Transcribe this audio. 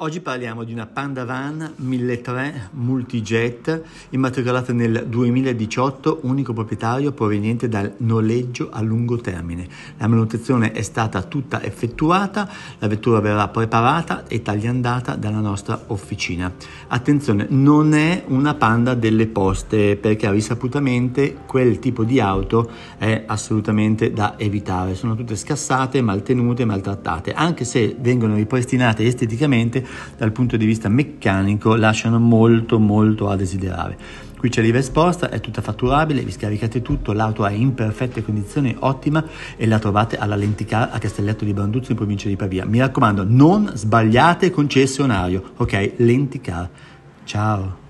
Oggi parliamo di una Panda Van 1003 Multijet immatricolata nel 2018, unico proprietario proveniente dal noleggio a lungo termine. La manutenzione è stata tutta effettuata, la vettura verrà preparata e tagliandata dalla nostra officina. Attenzione, non è una Panda delle poste perché risaputamente quel tipo di auto è assolutamente da evitare. Sono tutte scassate, maltenute, maltrattate, anche se vengono ripristinate esteticamente dal punto di vista meccanico lasciano molto molto a desiderare. Qui c'è l'IVA esposta, è tutta fatturabile, vi scaricate tutto, l'auto è in perfette condizioni, ottima e la trovate alla Lenticar a Castelletto di Banduzzo in provincia di Pavia. Mi raccomando, non sbagliate concessionario, ok? Lenticar. Ciao.